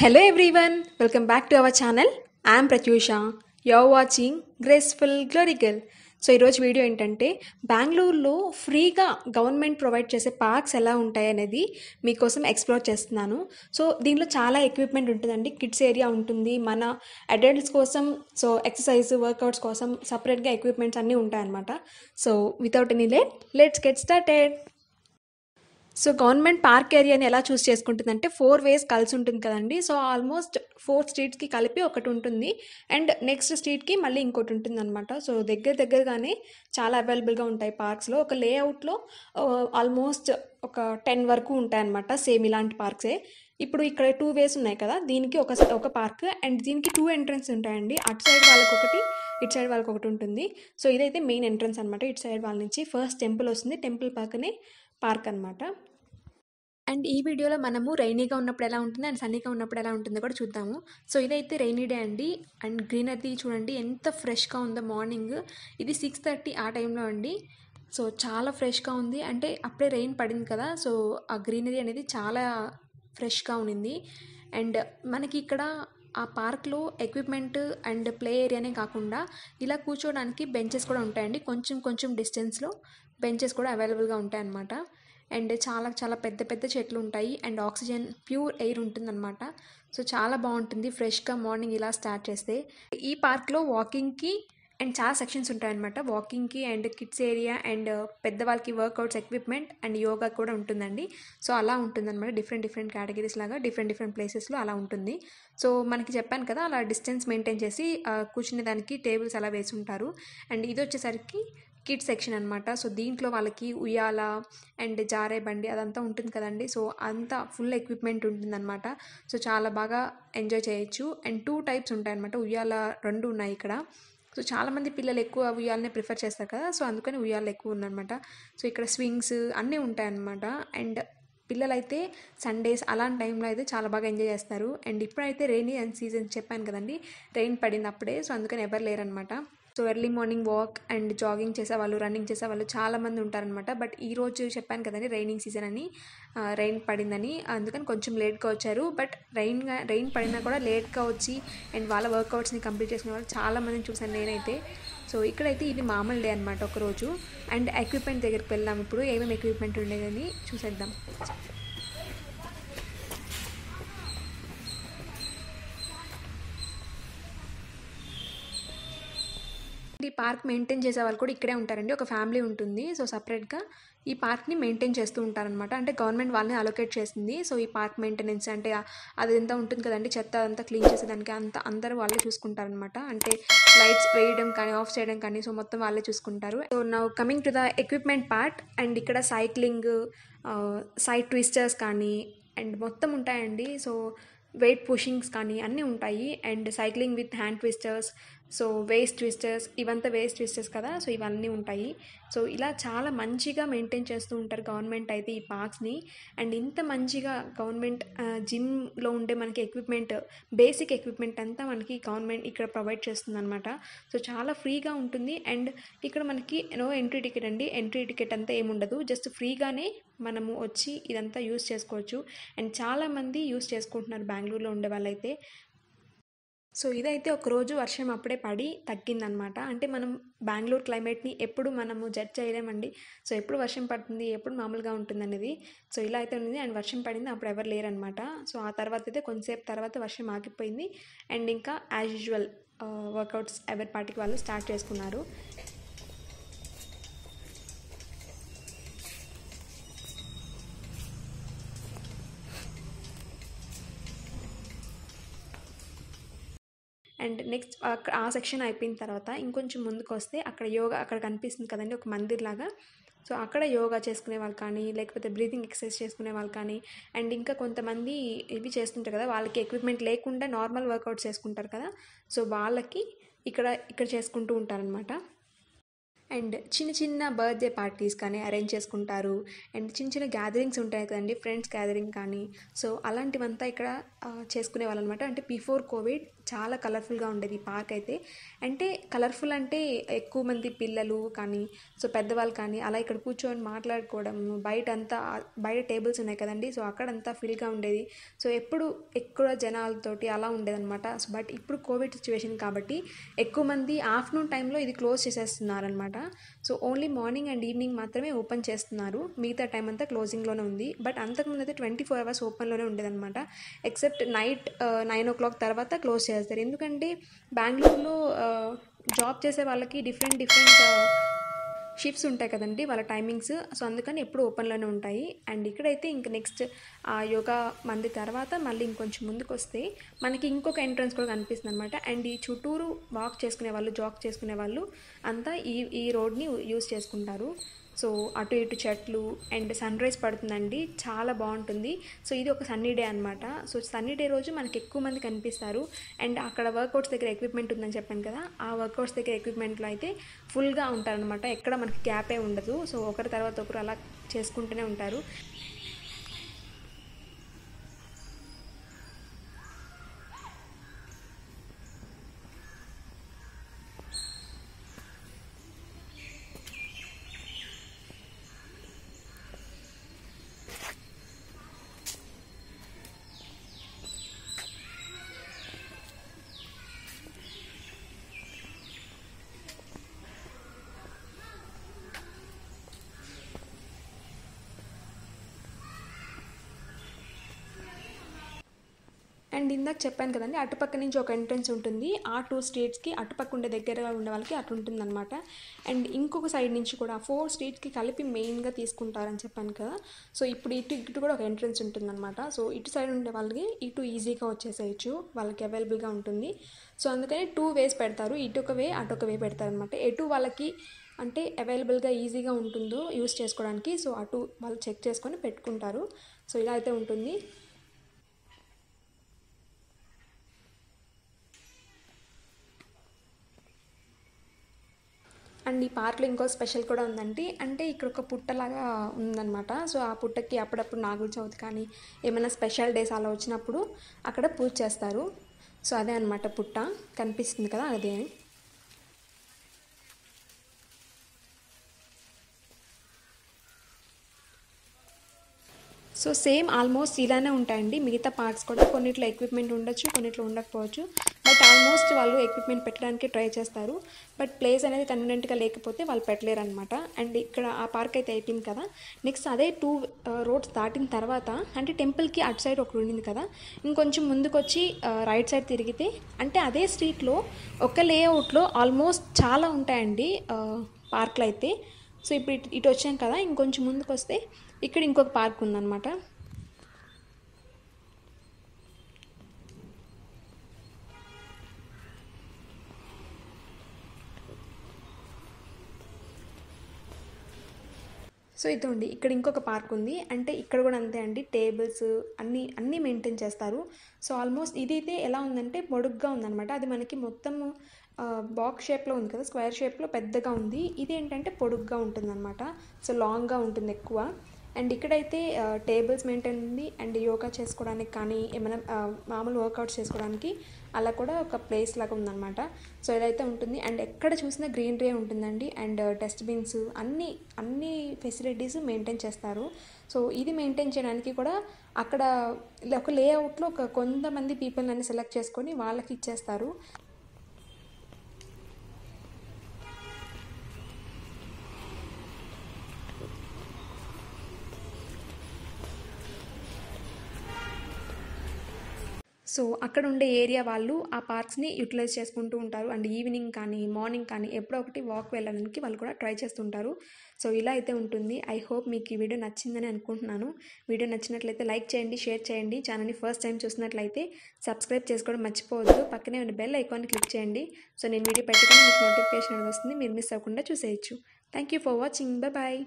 hello everyone welcome back to our channel I'm Pratyusha you're watching graceful glory girl so ఈరోజు video ఏంటంటే బెంగళూరులో ఫ్రీగా government provide చేసే parks ఎలా ఉంటాయి అనేది మీకోసం ఎక్స్ప్లోర్ చేస్తున్నాను సో దీనిలో చాలా ఎక్విప్మెంట్ ఉంటుందండి కిడ్స్ ఏరియా ఉంటుంది మన అడల్ట్స్ కోసం సో ఎక్సర్సైజ్ వర్కౌట్స్ కోసం సపరేట్గా ఎక్విప్మెంట్స్ అన్నీ ఉంటాయన్నమాట so without any late let's get started so government park ఏరియాని ఎలా చూస్ చేసుకుంటుందంటే ఫోర్ వేస్ కలిసి ఉంటుంది కదండి సో ఆల్మోస్ట్ ఫోర్ స్ట్రీట్స్కి కలిపి ఒకటి ఉంటుంది అండ్ నెక్స్ట్ స్ట్రీట్కి మళ్ళీ ఇంకోటి ఉంటుంది అనమాట సో దగ్గర దగ్గరగానే చాలా అవైలబుల్గా ఉంటాయి పార్క్స్లో ఒక లేఅవుట్లో ఆల్మోస్ట్ ఒక టెన్ వరకు ఉంటాయన్నమాట సేమ్ ఇలాంటి పార్క్సే ఇప్పుడు ఇక్కడ టూ వేస్ ఉన్నాయి కదా దీనికి ఒక ఒక పార్క్ అండ్ దీనికి టూ ఎంట్రన్స్ ఉంటాయండి అటు సైడ్ వాళ్ళకి ఒకటి ఇటు సైడ్ వాళ్ళకి ఒకటి ఉంటుంది సో ఇదైతే మెయిన్ ఎంట్రన్స్ అనమాట ఇటు సైడ్ వాళ్ళ నుంచి ఫస్ట్ టెంపుల్ వస్తుంది టెంపుల్ పక్కనే పార్క్ అనమాట అండ్ ఈ వీడియోలో మనము రైనీగా ఉన్నప్పుడు ఎలా ఉంటుంది అండ్ సన్నీగా ఉన్నప్పుడు ఎలా ఉంటుందో కూడా చూద్దాము సో ఇదైతే రైనీ డే అండి అండ్ గ్రీనరీ చూడండి ఎంత ఫ్రెష్గా ఉందో మార్నింగ్ ఇది సిక్స్ థర్టీ ఆ టైంలో అండి సో చాలా ఫ్రెష్గా ఉంది అంటే అప్పుడే రెయిన్ పడింది కదా సో ఆ గ్రీనరీ అనేది చాలా ఫ్రెష్గా ఉండింది అండ్ మనకి ఇక్కడ ఆ పార్క్లో ఎక్విప్మెంట్ అండ్ ప్లే ఏరియానే కాకుండా ఇలా కూర్చోడానికి బెంచెస్ కూడా ఉంటాయండి కొంచెం కొంచెం డిస్టెన్స్లో బెంచెస్ కూడా అవైలబుల్గా ఉంటాయన్నమాట అండ్ చాలా చాలా పెద్ద పెద్ద చెట్లు ఉంటాయి అండ్ ఆక్సిజన్ ప్యూర్ ఎయిర్ ఉంటుందన్నమాట సో చాలా బాగుంటుంది ఫ్రెష్గా మార్నింగ్ ఇలా స్టార్ట్ చేస్తే ఈ పార్క్లో వాకింగ్కి అండ్ చాలా సెక్షన్స్ ఉంటాయన్నమాట వాకింగ్కి అండ్ కిడ్స్ ఏరియా అండ్ పెద్దవాళ్ళకి వర్కౌట్స్ ఎక్విప్మెంట్ అండ్ యోగా కూడా ఉంటుందండి సో అలా ఉంటుందన్నమాట డిఫరెంట్ డిఫరెంట్ కేటగిరీస్ లాగా డిఫరెంట్ డిఫరెంట్ ప్లేసెస్లో అలా ఉంటుంది సో మనకి చెప్పాను కదా అలా డిస్టెన్స్ మెయింటైన్ చేసి కూర్చునే దానికి టేబుల్స్ అలా వేసి ఉంటారు అండ్ ఇది వచ్చేసరికి కిడ్ సెక్షన్ అనమాట సో దీంట్లో వాళ్ళకి ఉయ్యాల అండ్ జారే బండి అదంతా ఉంటుంది కదండి సో అంతా ఫుల్ ఎక్విప్మెంట్ ఉంటుందన్నమాట సో చాలా బాగా ఎంజాయ్ చేయొచ్చు అండ్ టూ టైప్స్ ఉంటాయన్నమాట ఉయ్యాల రెండు ఉన్నాయి ఇక్కడ సో చాలామంది పిల్లలు ఎక్కువ ఉయ్యాలనే ప్రిఫర్ చేస్తారు కదా సో అందుకని ఉయ్యాలు ఎక్కువ ఉందన్నమాట సో ఇక్కడ స్వింగ్స్ అన్నీ ఉంటాయన్నమాట అండ్ పిల్లలైతే సండేస్ అలాంటి టైంలో అయితే చాలా బాగా ఎంజాయ్ చేస్తారు అండ్ ఇప్పుడైతే రెయినీ సీజన్ చెప్పాను కదండి రెయిన్ పడినప్పుడే సో అందుకని ఎవరు లేరనమాట so early morning walk and jogging చేసేవాళ్ళు రన్నింగ్ చేసేవాళ్ళు చాలామంది ఉంటారనమాట బట్ ఈ రోజు చెప్పాను కదండి రైనింగ్ సీజన్ అని రైన్ పడిందని అందుకని కొంచెం లేట్గా వచ్చారు బట్ రైన్ రైన్ పడినా కూడా లేట్గా వచ్చి అండ్ వాళ్ళ వర్కౌట్స్ని కంప్లీట్ చేసుకునే వాళ్ళు చాలామందిని చూసాను నేనైతే సో ఇక్కడైతే ఇది మామూలు డే అనమాట ఒకరోజు అండ్ ఎక్విప్మెంట్ దగ్గరికి వెళ్దాం ఇప్పుడు ఏమేమి ఎక్విప్మెంట్ ఉండేదని చూసేద్దాం ఈ పార్క్ మెయింటైన్ చేసే వాళ్ళు కూడా ఇక్కడే ఉంటారండి ఒక ఫ్యామిలీ ఉంటుంది సో సపరేట్గా ఈ పార్క్ని మెయింటైన్ చేస్తూ ఉంటారనమాట అంటే గవర్నమెంట్ వాళ్ళని అలొకేట్ చేసింది సో ఈ పార్క్ మెయింటెనెన్స్ అంటే అది ఎంత ఉంటుంది కదండి చెత్త అదంతా క్లీన్ చేసేదానికి అంత అందరూ వాళ్ళే చూసుకుంటారనమాట అంటే లైట్స్ వేయడం కానీ ఆఫ్ చేయడం కానీ సో మొత్తం వాళ్ళే చూసుకుంటారు సో నా coming to the equipment part and ఇక్కడ సైక్లింగ్ సైడ్ ట్విస్టర్స్ కానీ అండ్ మొత్తం ఉంటాయండి సో వెయిట్ పుషింగ్స్ కానీ అన్నీ ఉంటాయి and cycling with hand twisters so waist twisters ఇవంతా వేస్ట్ ట్విస్టర్స్ కదా సో ఇవన్నీ ఉంటాయి సో ఇలా చాలా మంచిగా మెయింటైన్ చేస్తూ ఉంటారు గవర్నమెంట్ అయితే ఈ పార్క్స్ని అండ్ ఇంత మంచిగా గవర్నమెంట్ జిమ్లో ఉండే మనకి ఎక్విప్మెంట్ బేసిక్ ఎక్విప్మెంట్ అంతా మనకి గవర్నమెంట్ ఇక్కడ ప్రొవైడ్ చేస్తుంది అనమాట సో చాలా ఫ్రీగా ఉంటుంది అండ్ ఇక్కడ మనకి నో ఎంట్రీ టికెట్ అండి ఎంట్రీ టికెట్ అంతా ఏముండదు జస్ట్ ఫ్రీగానే మనము వచ్చి ఇదంతా యూస్ చేసుకోవచ్చు అండ్ చాలామంది యూస్ చేసుకుంటున్నారు బెంగళూరులో ఉండే వాళ్ళైతే సో ఇదైతే ఒకరోజు వర్షం అప్పుడే పడి తగ్గిందనమాట అంటే మనం బెంగళూరు క్లైమేట్ని ఎప్పుడు మనము జడ్జ్ చేయలేమండి సో ఎప్పుడు వర్షం పడుతుంది ఎప్పుడు మామూలుగా ఉంటుంది అనేది సో ఇలా అయితే ఉంది అండ్ వర్షం పడింది అప్పుడు ఎవరు లేరనమాట సో ఆ తర్వాత అయితే కొంతసేపు తర్వాత వర్షం ఆగిపోయింది అండ్ ఇంకా యాజ్ యూజువల్ వర్కౌట్స్ ఎవరి పార్టీకి వాళ్ళు స్టార్ట్ చేసుకున్నారు అండ్ నెక్స్ట్ ఆ సెక్షన్ అయిపోయిన తర్వాత ఇంకొంచెం ముందుకు వస్తే అక్కడ యోగా అక్కడ కనిపిస్తుంది కదండి ఒక మందిర్ లాగా సో అక్కడ యోగా చేసుకునే వాళ్ళు కానీ లేకపోతే బ్రీతింగ్ ఎక్సర్సైజ్ చేసుకునే వాళ్ళు కానీ అండ్ ఇంకా కొంతమంది ఇవి చేస్తుంటారు కదా వాళ్ళకి ఎక్విప్మెంట్ లేకుండా నార్మల్ వర్కౌట్స్ చేసుకుంటారు కదా సో వాళ్ళకి ఇక్కడ ఇక్కడ చేసుకుంటూ ఉంటారనమాట అండ్ చిన్న చిన్న బర్త్డే పార్టీస్ కానీ అరేంజ్ చేసుకుంటారు అండ్ చిన్న చిన్న గ్యాదరింగ్స్ ఉంటాయి కదండి ఫ్రెండ్స్ గ్యాదరింగ్ కానీ సో అలాంటివంతా ఇక్కడ చేసుకునే వాళ్ళు అనమాట అంటే బిఫోర్ కోవిడ్ చాలా కలర్ఫుల్గా ఉండేది ఈ పార్క్ అయితే అంటే కలర్ఫుల్ అంటే ఎక్కువ మంది పిల్లలు కానీ సో పెద్దవాళ్ళు కానీ అలా ఇక్కడ కూర్చొని మాట్లాడుకోవడం బయట అంతా బయట టేబుల్స్ ఉన్నాయి కదండి సో అక్కడంతా ఫిల్గా ఉండేది సో ఎప్పుడు ఎక్కువ జనాలతోటి అలా ఉండేదన్నమాట సో బట్ ఇప్పుడు కోవిడ్ సిచ్యువేషన్ కాబట్టి ఎక్కువ మంది ఆఫ్టర్నూన్ టైంలో ఇది క్లోజ్ చేసేస్తున్నారనమాట so only morning and evening మాత్రమే ఓపెన్ చేస్తున్నారు మిగతా టైం అంతా క్లోజింగ్లోనే ఉంది బట్ అంతకుముందు అయితే ట్వంటీ ఫోర్ అవర్స్ ఓపెన్లోనే ఉండేదన్నమాట except night nine o'clock తర్వాత క్లోజ్ చేస్తారు ఎందుకంటే బెంగళూరులో జాబ్ చేసే వాళ్ళకి డిఫరెంట్ డిఫరెంట్ షిఫ్ట్స్ ఉంటాయి కదండి వాళ్ళ టైమింగ్స్ సో అందుకని ఎప్పుడు ఓపెన్లోనే ఉంటాయి అండ్ ఇక్కడైతే ఇంక నెక్స్ట్ ఆ యోగా మంది తర్వాత మళ్ళీ ఇంకొంచెం ముందుకు వస్తే మనకి ఇంకొక ఎంట్రన్స్ కూడా కనిపిస్తుంది అనమాట అండ్ ఈ చుట్టూరు వాక్ చేసుకునే వాళ్ళు జాక్ చేసుకునే వాళ్ళు అంతా ఈ ఈ రోడ్ని యూస్ చేసుకుంటారు సో అటు ఇటు చెట్లు అండ్ సన్ రైజ్ పడుతుందండి చాలా బాగుంటుంది సో ఇది ఒక సన్నీ డే అనమాట సో సన్నీ డే రోజు మనకి ఎక్కువ మంది కనిపిస్తారు అండ్ అక్కడ వర్కౌట్స్ దగ్గర ఎక్విప్మెంట్ ఉందని చెప్పాను కదా ఆ వర్కౌట్స్ దగ్గర ఎక్విప్మెంట్లో అయితే ఫుల్గా ఉంటారనమాట ఎక్కడ మనకి గ్యాపే ఉండదు సో ఒకరి తర్వాత ఒకరు అలా చేసుకుంటూనే ఉంటారు అండ్ ఇందాక చెప్పాను కదండి అటుపక్క నుంచి ఒక ఎంట్రన్స్ ఉంటుంది ఆ టూ స్టేట్స్కి అటుపక్క ఉండే దగ్గరగా ఉండే వాళ్ళకి అటు అనమాట అండ్ ఇంకొక సైడ్ నుంచి కూడా ఫోర్ స్టేట్స్కి కలిపి మెయిన్గా తీసుకుంటారని చెప్పాను కదా సో ఇప్పుడు ఇటు ఇటు కూడా ఒక ఎంట్రన్స్ ఉంటుందన్నమాట సో ఇటు సైడ్ ఉండే వాళ్ళకి ఇటు ఈజీగా వచ్చేసేయచ్చు వాళ్ళకి అవైలబుల్గా ఉంటుంది సో అందుకని టూ వేస్ పెడతారు ఇటు ఒక వే అటు ఒక వే పెడతారు అనమాట ఎటు వాళ్ళకి అంటే అవైలబుల్గా ఈజీగా ఉంటుందో యూస్ చేసుకోవడానికి సో అటు వాళ్ళు చెక్ చేసుకొని పెట్టుకుంటారు సో ఇలా అయితే ఉంటుంది అండ్ ఈ పార్క్లో ఇంకో స్పెషల్ కూడా ఉందండి అంటే ఇక్కడ ఒక పుట్టలాగా ఉందన్నమాట సో ఆ పుట్టకి అప్పుడప్పుడు నాగుల చవితి కానీ ఏమైనా స్పెషల్ డేస్ అలా వచ్చినప్పుడు అక్కడ పూజ చేస్తారు సో అదే అనమాట పుట్ట కనిపిస్తుంది కదా అదే సో సేమ్ ఆల్మోస్ట్ ఇలానే ఉంటాయండి మిగతా పార్ట్స్ కూడా కొన్నిట్లో ఎక్విప్మెంట్ ఉండొచ్చు కొన్నిట్లో ఉండకపోవచ్చు బట్ ఆల్మోస్ట్ వాళ్ళు ఎక్విప్మెంట్ పెట్టడానికి ట్రై చేస్తారు బట్ ప్లేస్ అనేది కన్వీనియంట్గా లేకపోతే వాళ్ళు పెట్టలేరు అనమాట అండ్ ఇక్కడ ఆ పార్క్ అయితే అయిపోయింది కదా నెక్స్ట్ అదే టూ రోడ్స్ దాటిన తర్వాత అంటే టెంపుల్కి అటు సైడ్ ఒకటి ఉండింది కదా ఇంకొంచెం ముందుకు వచ్చి రైట్ సైడ్ తిరిగితే అంటే అదే స్ట్రీట్లో ఒక లేఅవుట్లో ఆల్మోస్ట్ చాలా ఉంటాయండి పార్క్లు అయితే సో ఇప్పుడు ఇటు వచ్చాం కదా ఇంకొంచెం ముందుకు వస్తే ఇక్కడ ఇంకొక పార్క్ ఉందన్నమాట సో ఇదండి ఇక్కడ ఇంకొక పార్క్ ఉంది అంటే ఇక్కడ కూడా అంతే అండి టేబుల్స్ అన్నీ అన్నీ మెయింటైన్ చేస్తారు సో ఆల్మోస్ట్ ఇది అయితే ఎలా ఉందంటే పొడుగ్గా ఉందనమాట అది మనకి మొత్తం బాక్స్ షేప్లో ఉంది కదా స్క్వేర్ షేప్లో పెద్దగా ఉంది ఇది ఏంటంటే పొడుగ్గా ఉంటుందన్నమాట సో లాంగ్గా ఉంటుంది ఎక్కువ అండ్ ఇక్కడైతే టేబుల్స్ మెయింటైన్ ఉంది అండ్ యోగా చేసుకోవడానికి కానీ ఏమైనా మామూలు వర్కౌట్స్ చేసుకోవడానికి అలా కూడా ఒక ప్లేస్ లాగా ఉందన్నమాట సో ఇలా అయితే ఉంటుంది అండ్ ఎక్కడ చూసినా గ్రీనరీ ఉంటుందండి అండ్ డస్ట్బిన్స్ అన్ని అన్ని ఫెసిలిటీస్ మెయింటైన్ చేస్తారు సో ఇది మెయింటైన్ చేయడానికి కూడా అక్కడ ఒక లేఅవుట్లో ఒక కొంతమంది పీపుల్ని సెలెక్ట్ చేసుకొని వాళ్ళకి ఇచ్చేస్తారు సో అక్కడ ఉండే ఏరియా వాళ్ళు ఆ పార్క్స్ని యూటిలైజ్ చేసుకుంటూ ఉంటారు అండ్ ఈవినింగ్ కానీ మార్నింగ్ కానీ ఎప్పుడో ఒకటి వాక్ వెళ్ళడానికి వాళ్ళు కూడా ట్రై చేస్తుంటారు సో ఇలా అయితే ఉంటుంది ఐ హోప్ మీకు ఈ వీడియో నచ్చిందని అనుకుంటున్నాను వీడియో నచ్చినట్లయితే లైక్ చేయండి షేర్ చేయండి ఛానల్ని ఫస్ట్ టైం చూసినట్లయితే సబ్స్క్రైబ్ చేసుకోవడం మర్చిపోవద్దు పక్కనే ఉన్న బెల్ ఐకాన్ క్లిక్ చేయండి సో నేను వీడియో పెట్టుకుని మీకు నోటిఫికేషన్ వస్తుంది మీరు మిస్ అవ్వకుండా చూసేయచ్చు thank you for watching bye